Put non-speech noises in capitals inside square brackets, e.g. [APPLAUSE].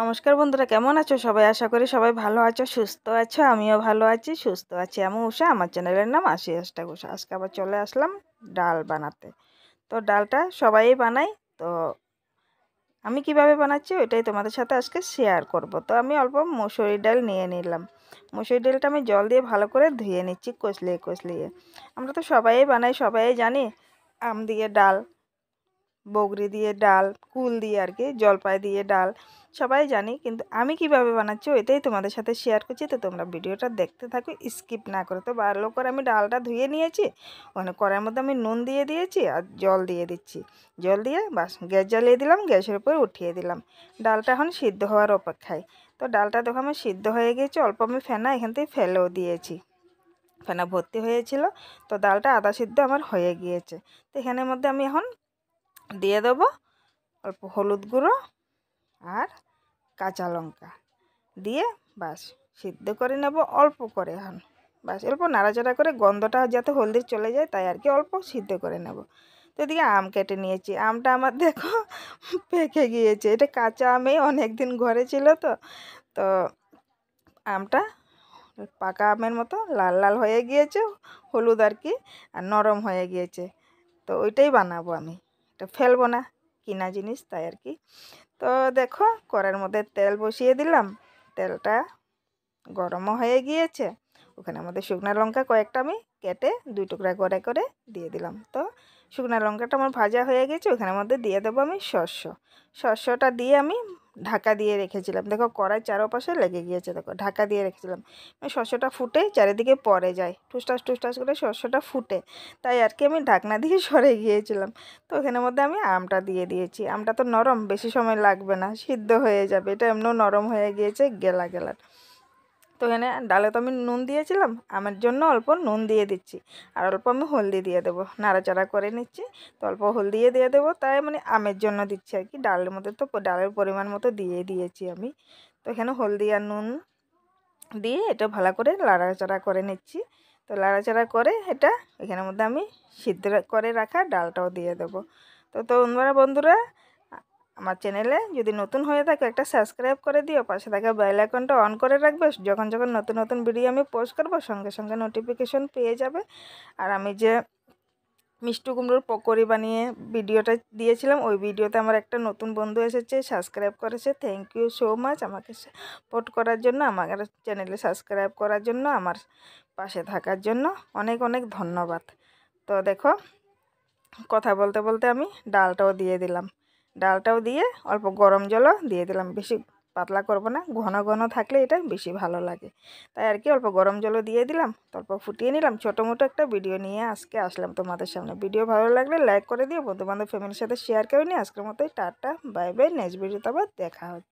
নমস্কার বন্ধুরা কেমন আছো সবাই আশা করি সবাই ভালো আছো সুস্থ আছো আমিও ভালো আছি সুস্থ আছি আমি উষা আমার চ্যানেলের নাম আশি আষ্টা ঘোষা আজকে আবার চলে আসলাম ডাল বানাতে তো ডালটা সবাই বানাই তো আমি কিভাবে বানাচ্ছি ওইটাই তোমাদের সাথে আজকে শেয়ার করব তো আমি অল্প মুসুরি ডাল নিয়ে নিলাম মুসুরি ডালটা আমি জল দিয়ে ভালো করে ধুয়ে নিচ্ছি কচলিয়ে কচলিয়ে আমরা তো সবাই বানাই সবাই জানি আম দিয়ে ডাল বগরি দিয়ে ডাল কুল দিয়ে আর কি জলপাই দিয়ে ডাল সবাই জানি কিন্তু আমি কিভাবে বানাচ্ছি ওইটাই তোমাদের সাথে শেয়ার করছি তো তোমরা ভিডিওটা দেখতে থাকো স্কিপ না করে তো ভালো করে আমি ডালটা ধুয়ে নিয়েছি ওখানে কড়ার মধ্যে আমি নুন দিয়ে দিয়েছি আর জল দিয়ে দিচ্ছি জল দিয়ে বাস গ্যাস জ্বালিয়ে দিলাম গ্যাসের উপর উঠিয়ে দিলাম ডালটা এখন সিদ্ধ হওয়ার অপেক্ষায় তো ডালটা দেখো আমার সিদ্ধ হয়ে গেছে অল্প আমি ফেনা এখান থেকে ফেলেও দিয়েছি ফেনা ভর্তি হয়েছিল তো ডালটা আদা সিদ্ধ আমার হয়ে গিয়েছে তো এখানের মধ্যে আমি এখন দিয়ে দেব অল্প হলুদ গুঁড়ো আর কাঁচা লঙ্কা দিয়ে বাস সিদ্ধ করে নেব অল্প করে এখন বাস অল্প নাড়াচাড়া করে গন্ধটা যাতে হলদির চলে যায় তাই আর কি অল্প সিদ্ধ করে নেব তো এদিকে আম কেটে নিয়েছি আমটা আমার [LAUGHS] দেখো পেকে গিয়েছে এটা কাঁচা আমেই অনেক দিন ঘরে ছিল তো তো আমটা পাকা আমের মতো লাল লাল হয়ে গিয়েছে হলুদ আর কি আর নরম হয়ে গিয়েছে তো ওইটাই বানাবো আমি এটা ফেলবো না কিনা জিনিস তাই আর কি তো দেখো কড়ার মধ্যে তেল বসিয়ে দিলাম তেলটা গরমও হয়ে গিয়েছে ওখানে আমাদের শুকনো লঙ্কা কয়েকটা আমি কেটে দুই টুকরা করে করে দিয়ে দিলাম তো শুকনো লঙ্কাটা আমার ভাজা হয়ে গেছে ওখানে মধ্যে দিয়ে দেবো আমি শস্য শস্যটা দিয়ে আমি ঢাকা দিয়ে রেখেছিলাম দেখো কড়াই চারোপাশে লেগে গিয়েছে দেখো ঢাকা দিয়ে রেখেছিলাম মানে শস্যটা ফুটে চারিদিকে পরে যায় টুসটাস টুসটাস করে শস্যটা ফুটে তাই আর কি আমি ঢাকনা দিয়ে [LAUGHS] সরে গিয়েছিলাম তো ওখানের মধ্যে আমি আমটা দিয়ে দিয়েছি আমটা তো নরম বেশি সময় লাগবে না সিদ্ধ হয়ে যাবে এটা এমনও নরম হয়ে গিয়েছে গেলা গেলার তো এখানে ডালে তো আমি নুন দিয়েছিলাম আমার জন্য অল্প নুন দিয়ে দিচ্ছি আর অল্প আমি হলদি দিয়ে দেবো নাড়াচাড়া করে নিচ্ছি তো অল্প হলদিয়ে দিয়ে দেবো তাই মানে আমের জন্য দিচ্ছি আর কি ডালের মধ্যে তো ডালের পরিমাণ মতো দিয়ে দিয়েছি আমি তো এখানে হলদি আর নুন দিয়ে এটা ভালো করে লাড়াচাড়া করে নিচ্ছি তো লাড়াচাড়া করে এটা এখানের মধ্যে আমি সিদ্ধ করে রাখা ডালটাও দিয়ে দেবো তো তো বন্ধুরা আমার চ্যানেলে যদি নতুন হয়ে থাকে একটা সাবস্ক্রাইব করে দিও পাশে থাকা বেল আইকনটা অন করে রাখবে যখন যখন নতুন নতুন ভিডিও আমি পোস্ট করবো সঙ্গে সঙ্গে নোটিফিকেশন পেয়ে যাবে আর আমি যে মিষ্টি কুমড়োর পকোড়ি বানিয়ে ভিডিওটা দিয়েছিলাম ওই ভিডিওতে আমার একটা নতুন বন্ধু এসেছে সাবস্ক্রাইব করেছে থ্যাংক ইউ সো মাচ আমাকে সাপোর্ট করার জন্য আমার চ্যানেলে সাবস্ক্রাইব করার জন্য আমার পাশে থাকার জন্য অনেক অনেক ধন্যবাদ তো দেখো কথা বলতে বলতে আমি ডালটাও দিয়ে দিলাম ডালটাও দিয়ে অল্প গরম জলও দিয়ে দিলাম বেশি পাতলা করব না ঘন ঘন থাকলে এটা বেশি ভালো লাগে তাই আর কি অল্প গরম জলও দিয়ে দিলাম তারপর ফুটিয়ে নিলাম ছোটো মোটো একটা ভিডিও নিয়ে আজকে আসলাম তোমাদের সামনে ভিডিও ভালো লাগলে লাইক করে দিও বন্ধুবান্ধব ফ্যামিলির সাথে শেয়ার করে নিয়ে আজকের মতোই টাটা বাই বাই নেক্সট ভিডিওতে আবার দেখা হচ্ছে